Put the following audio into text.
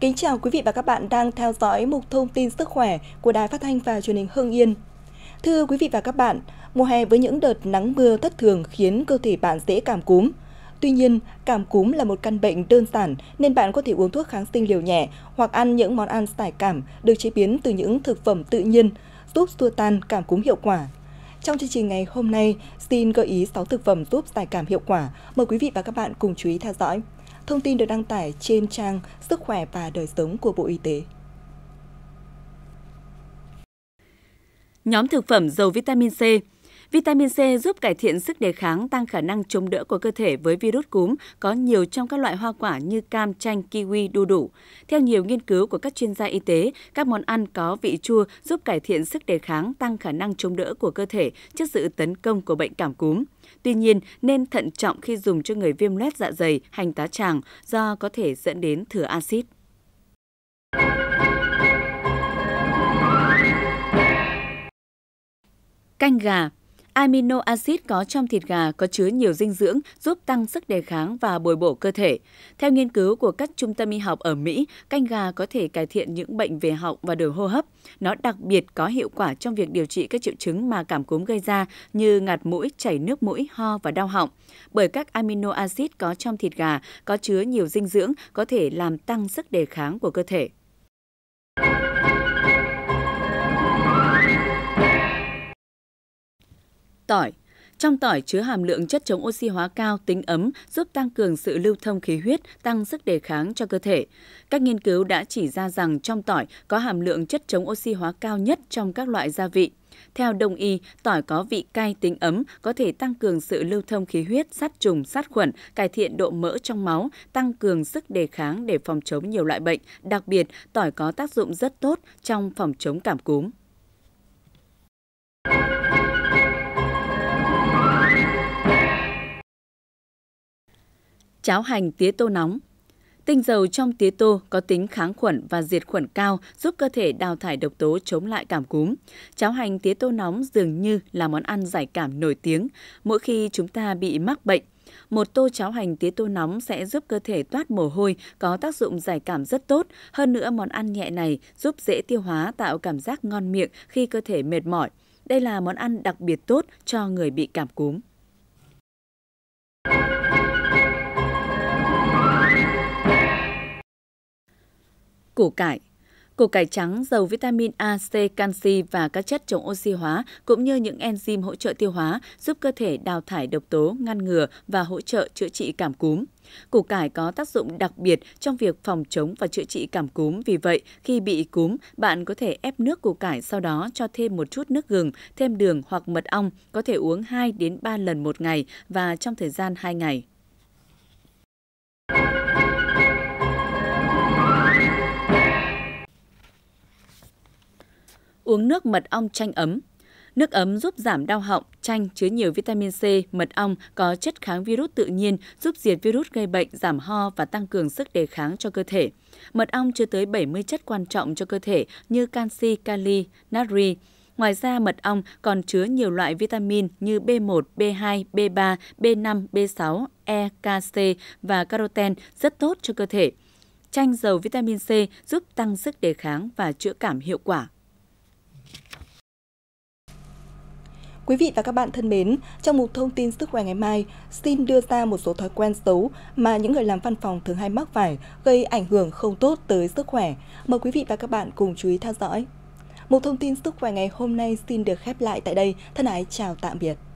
Kính chào quý vị và các bạn đang theo dõi mục thông tin sức khỏe của Đài Phát thanh và Truyền hình Hưng Yên. Thưa quý vị và các bạn, mùa hè với những đợt nắng mưa thất thường khiến cơ thể bạn dễ cảm cúm. Tuy nhiên, cảm cúm là một căn bệnh đơn giản nên bạn có thể uống thuốc kháng sinh liều nhẹ hoặc ăn những món ăn giải cảm được chế biến từ những thực phẩm tự nhiên, giúp xua tan cảm cúm hiệu quả trong chương trình ngày hôm nay, xin gợi ý 6 thực phẩm giúp giải cảm hiệu quả. Mời quý vị và các bạn cùng chú ý theo dõi. Thông tin được đăng tải trên trang Sức khỏe và đời sống của Bộ Y tế. Nhóm thực phẩm giàu vitamin C Vitamin C giúp cải thiện sức đề kháng, tăng khả năng chống đỡ của cơ thể với virus cúm có nhiều trong các loại hoa quả như cam, chanh, kiwi, đu đủ. Theo nhiều nghiên cứu của các chuyên gia y tế, các món ăn có vị chua giúp cải thiện sức đề kháng, tăng khả năng chống đỡ của cơ thể trước sự tấn công của bệnh cảm cúm. Tuy nhiên, nên thận trọng khi dùng cho người viêm loét dạ dày, hành tá tràng do có thể dẫn đến thừa axit. Canh gà Amino acid có trong thịt gà có chứa nhiều dinh dưỡng giúp tăng sức đề kháng và bồi bổ cơ thể. Theo nghiên cứu của các trung tâm y học ở Mỹ, canh gà có thể cải thiện những bệnh về họng và đường hô hấp. Nó đặc biệt có hiệu quả trong việc điều trị các triệu chứng mà cảm cúm gây ra như ngạt mũi, chảy nước mũi, ho và đau họng. Bởi các amino acid có trong thịt gà có chứa nhiều dinh dưỡng có thể làm tăng sức đề kháng của cơ thể. tỏi. Trong tỏi chứa hàm lượng chất chống oxy hóa cao tính ấm, giúp tăng cường sự lưu thông khí huyết, tăng sức đề kháng cho cơ thể. Các nghiên cứu đã chỉ ra rằng trong tỏi có hàm lượng chất chống oxy hóa cao nhất trong các loại gia vị. Theo đông y, tỏi có vị cay tính ấm, có thể tăng cường sự lưu thông khí huyết, sát trùng, sát khuẩn, cải thiện độ mỡ trong máu, tăng cường sức đề kháng để phòng chống nhiều loại bệnh. Đặc biệt, tỏi có tác dụng rất tốt trong phòng chống cảm cúm. cháo hành tía tô nóng. Tinh dầu trong tía tô có tính kháng khuẩn và diệt khuẩn cao, giúp cơ thể đào thải độc tố chống lại cảm cúm. Cháo hành tía tô nóng dường như là món ăn giải cảm nổi tiếng mỗi khi chúng ta bị mắc bệnh. Một tô cháo hành tía tô nóng sẽ giúp cơ thể toát mồ hôi, có tác dụng giải cảm rất tốt. Hơn nữa, món ăn nhẹ này giúp dễ tiêu hóa, tạo cảm giác ngon miệng khi cơ thể mệt mỏi. Đây là món ăn đặc biệt tốt cho người bị cảm cúm. củ cải. Củ cải trắng giàu vitamin A, C, canxi và các chất chống oxy hóa cũng như những enzyme hỗ trợ tiêu hóa giúp cơ thể đào thải độc tố, ngăn ngừa và hỗ trợ chữa trị cảm cúm. Củ cải có tác dụng đặc biệt trong việc phòng chống và chữa trị cảm cúm. Vì vậy, khi bị cúm, bạn có thể ép nước củ cải sau đó cho thêm một chút nước gừng, thêm đường hoặc mật ong, có thể uống 2 đến 3 lần một ngày và trong thời gian 2 ngày. uống nước mật ong chanh ấm. Nước ấm giúp giảm đau họng, chanh chứa nhiều vitamin C, mật ong có chất kháng virus tự nhiên, giúp diệt virus gây bệnh, giảm ho và tăng cường sức đề kháng cho cơ thể. Mật ong chứa tới 70 chất quan trọng cho cơ thể như canxi, kali, natri. Ngoài ra, mật ong còn chứa nhiều loại vitamin như B1, B2, B3, B5, B6, E, K, C và caroten rất tốt cho cơ thể. Chanh giàu vitamin C giúp tăng sức đề kháng và chữa cảm hiệu quả. Quý vị và các bạn thân mến, trong mục thông tin sức khỏe ngày mai, xin đưa ra một số thói quen xấu mà những người làm văn phòng thường hay mắc phải gây ảnh hưởng không tốt tới sức khỏe. Mời quý vị và các bạn cùng chú ý theo dõi. Một thông tin sức khỏe ngày hôm nay xin được khép lại tại đây. Thân ái chào tạm biệt.